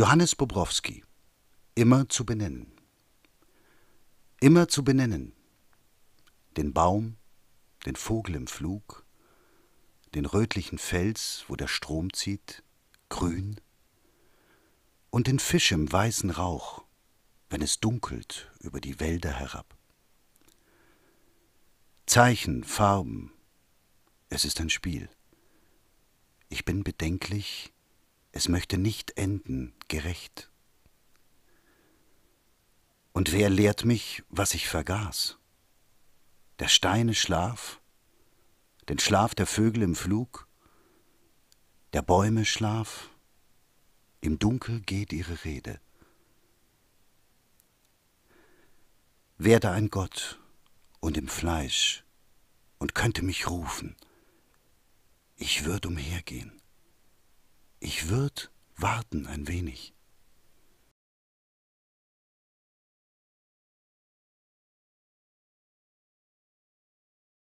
Johannes Bobrowski Immer zu benennen. Immer zu benennen. Den Baum, den Vogel im Flug, den rötlichen Fels, wo der Strom zieht, grün, und den Fisch im weißen Rauch, wenn es dunkelt über die Wälder herab. Zeichen, Farben, es ist ein Spiel. Ich bin bedenklich, es möchte nicht enden, gerecht. Und wer lehrt mich, was ich vergaß? Der Steine Schlaf, den Schlaf der Vögel im Flug, der Bäume Schlaf, im Dunkel geht ihre Rede. Werde ein Gott und im Fleisch und könnte mich rufen, ich würde umhergehen wird warten ein wenig.